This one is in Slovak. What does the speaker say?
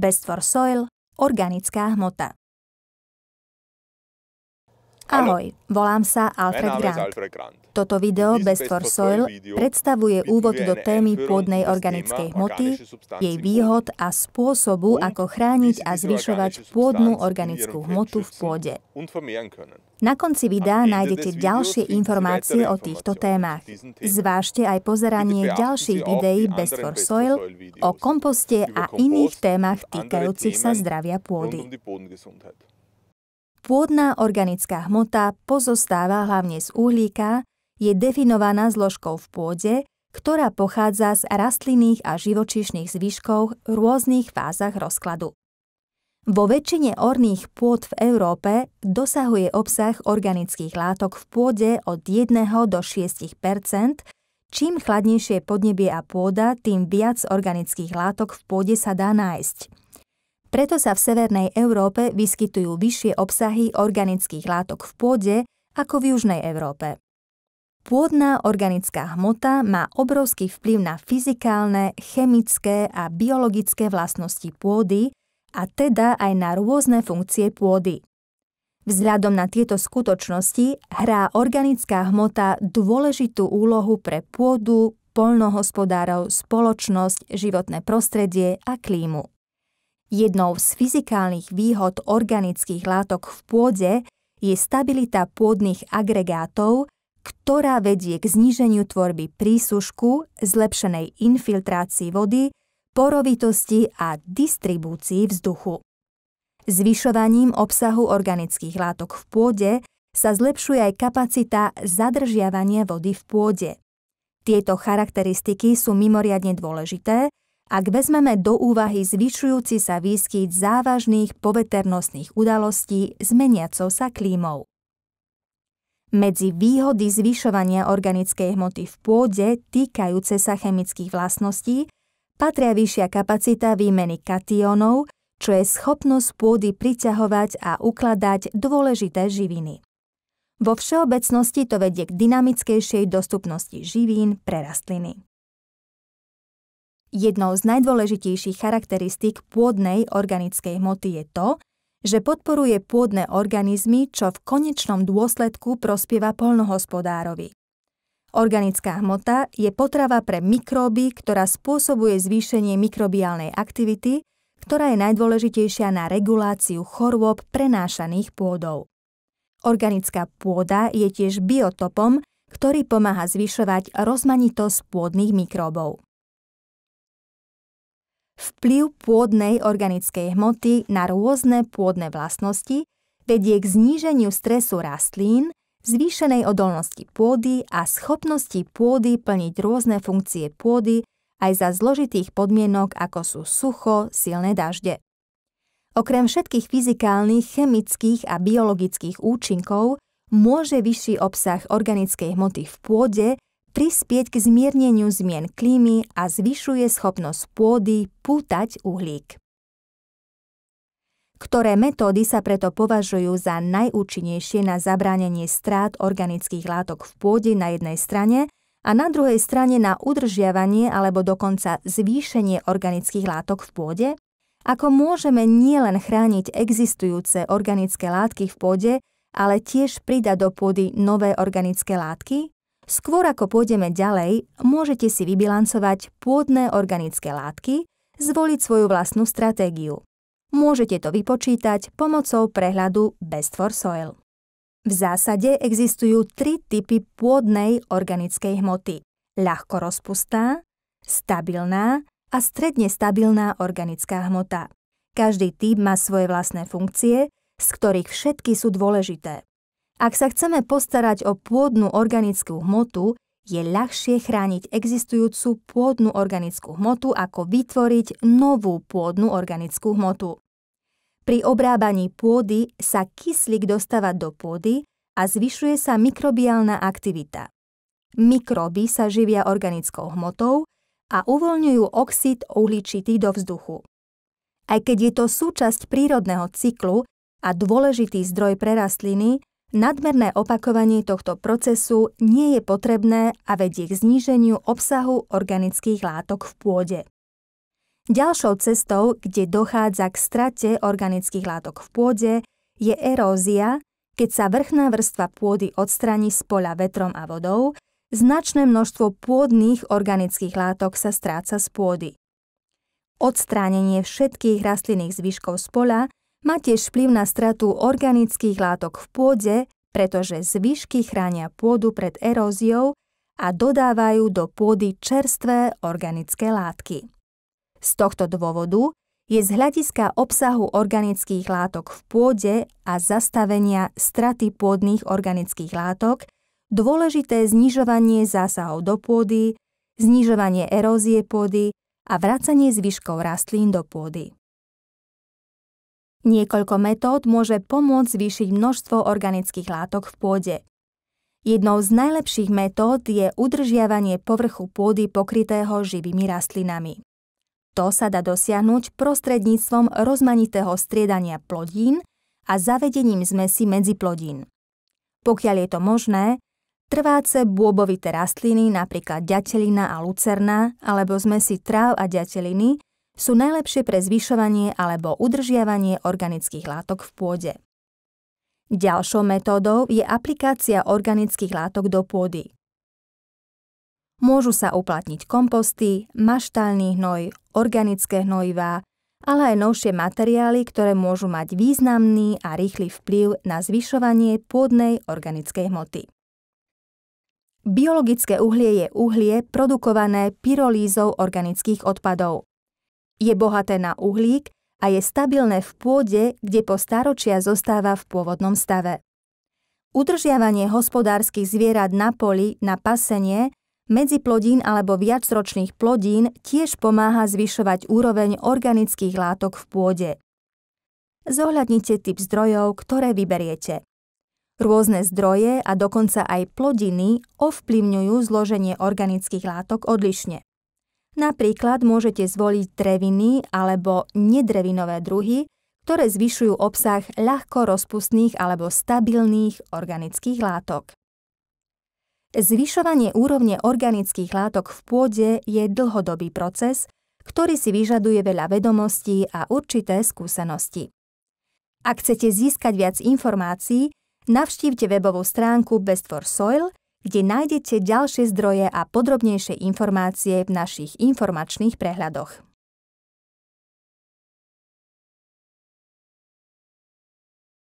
for Soil, organická hmota. Ahoj, volám sa Alfred Grant. Toto video Best for Soil predstavuje úvod do témy pôdnej organickej hmoty, jej výhod a spôsobu, ako chrániť a zvyšovať pôdnu organickú hmotu v pôde. Na konci videa nájdete ďalšie informácie o týchto témach. Zvážte aj pozeranie ďalších videí Best for Soil o komposte a iných témach týkajúcich sa zdravia pôdy. Pôdna organická hmota pozostáva hlavne z uhlíka, je definovaná zložkou v pôde, ktorá pochádza z rastlinných a živočíšnych zvyškov v rôznych fázach rozkladu. Vo väčšine orných pôd v Európe dosahuje obsah organických látok v pôde od 1 do 6 Čím chladnejšie podnebie a pôda, tým viac organických látok v pôde sa dá nájsť. Preto sa v Severnej Európe vyskytujú vyššie obsahy organických látok v pôde ako v Južnej Európe. Pôdna organická hmota má obrovský vplyv na fyzikálne, chemické a biologické vlastnosti pôdy, a teda aj na rôzne funkcie pôdy. Vzhľadom na tieto skutočnosti hrá organická hmota dôležitú úlohu pre pôdu, poľnohospodárov, spoločnosť, životné prostredie a klímu. Jednou z fyzikálnych výhod organických látok v pôde je stabilita pôdnych agregátov, ktorá vedie k zníženiu tvorby prísušku, zlepšenej infiltrácii vody porovitosti a distribúcii vzduchu. Zvyšovaním obsahu organických látok v pôde sa zlepšuje aj kapacita zadržiavania vody v pôde. Tieto charakteristiky sú mimoriadne dôležité, ak vezmeme do úvahy zvyšujúci sa výskyt závažných poveternostných udalostí s meniacou sa klímou. Medzi výhody zvyšovania organickej hmoty v pôde týkajúce sa chemických vlastností patria vyššia kapacita výmeny kationov, čo je schopnosť pôdy priťahovať a ukladať dôležité živiny. Vo všeobecnosti to vedie k dynamickejšej dostupnosti živín pre rastliny. Jednou z najdôležitejších charakteristík pôdnej organickej hmoty je to, že podporuje pôdne organizmy, čo v konečnom dôsledku prospieva polnohospodárovi. Organická hmota je potrava pre mikróby, ktorá spôsobuje zvýšenie mikrobiálnej aktivity, ktorá je najdôležitejšia na reguláciu chorôb prenášaných pôdou. Organická pôda je tiež biotopom, ktorý pomáha zvyšovať rozmanitosť pôdnych mikróbov. Vplyv pôdnej organickej hmoty na rôzne pôdne vlastnosti vedie k zníženiu stresu rastlín zvýšenej odolnosti pôdy a schopnosti pôdy plniť rôzne funkcie pôdy aj za zložitých podmienok, ako sú sucho, silné dažde. Okrem všetkých fyzikálnych, chemických a biologických účinkov môže vyšší obsah organickej hmoty v pôde prispieť k zmierneniu zmien klímy a zvyšuje schopnosť pôdy pútať uhlík ktoré metódy sa preto považujú za najúčinnejšie na zabránenie strát organických látok v pôde na jednej strane a na druhej strane na udržiavanie alebo dokonca zvýšenie organických látok v pôde? Ako môžeme nielen chrániť existujúce organické látky v pôde, ale tiež pridať do pôdy nové organické látky? Skôr ako pôjdeme ďalej, môžete si vybilancovať pôdne organické látky, zvoliť svoju vlastnú stratégiu. Môžete to vypočítať pomocou prehľadu Best for Soil. V zásade existujú tri typy pôdnej organickej hmoty. Ľahko rozpustná, stabilná a stredne stabilná organická hmota. Každý typ má svoje vlastné funkcie, z ktorých všetky sú dôležité. Ak sa chceme postarať o pôdnu organickú hmotu, je ľahšie chrániť existujúcu pôdnu organickú hmotu, ako vytvoriť novú pôdnu organickú hmotu. Pri obrábaní pôdy sa kyslík dostáva do pôdy a zvyšuje sa mikrobiálna aktivita. Mikroby sa živia organickou hmotou a uvoľňujú oxid uhličitý do vzduchu. Aj keď je to súčasť prírodného cyklu a dôležitý zdroj pre rastliny, nadmerné opakovanie tohto procesu nie je potrebné a vedie k zníženiu obsahu organických látok v pôde. Ďalšou cestou, kde dochádza k strate organických látok v pôde, je erózia, keď sa vrchná vrstva pôdy odstraní z pola vetrom a vodou, značné množstvo pôdnych organických látok sa stráca z pôdy. Odstránenie všetkých rastlinných zvyškov z pola má tiež vplyv na stratu organických látok v pôde, pretože zvyšky chránia pôdu pred eróziou a dodávajú do pôdy čerstvé organické látky. Z tohto dôvodu je z hľadiska obsahu organických látok v pôde a zastavenia straty pôdnych organických látok dôležité znižovanie zásahov do pôdy, znižovanie erózie pôdy a vracanie zvyškov rastlín do pôdy. Niekoľko metód môže pomôcť zvýšiť množstvo organických látok v pôde. Jednou z najlepších metód je udržiavanie povrchu pôdy pokrytého živými rastlinami. To sa dá dosiahnuť prostredníctvom rozmanitého striedania plodín a zavedením zmesi medzi plodín. Pokiaľ je to možné, trváce bôbovité rastliny, napríklad ďatelina a lucerna, alebo zmesi tráv a ďateliny, sú najlepšie pre zvyšovanie alebo udržiavanie organických látok v pôde. Ďalšou metódou je aplikácia organických látok do pôdy. Môžu sa uplatniť komposty, maštálny hnoj, organické hnojivá, ale aj novšie materiály, ktoré môžu mať významný a rýchly vplyv na zvyšovanie pôdnej organickej hmoty. Biologické uhlie je uhlie produkované pyrolízou organických odpadov. Je bohaté na uhlík a je stabilné v pôde, kde po staročia zostáva v pôvodnom stave. Udržiavanie hospodárskych zvierat na poli na pasenie Medziplodín alebo viacročných plodín tiež pomáha zvyšovať úroveň organických látok v pôde. Zohľadnite typ zdrojov, ktoré vyberiete. Rôzne zdroje a dokonca aj plodiny ovplyvňujú zloženie organických látok odlišne. Napríklad môžete zvoliť dreviny alebo nedrevinové druhy, ktoré zvyšujú obsah ľahko rozpustných alebo stabilných organických látok. Zvyšovanie úrovne organických látok v pôde je dlhodobý proces, ktorý si vyžaduje veľa vedomostí a určité skúsenosti. Ak chcete získať viac informácií, navštívte webovú stránku Best for Soil, kde nájdete ďalšie zdroje a podrobnejšie informácie v našich informačných prehľadoch.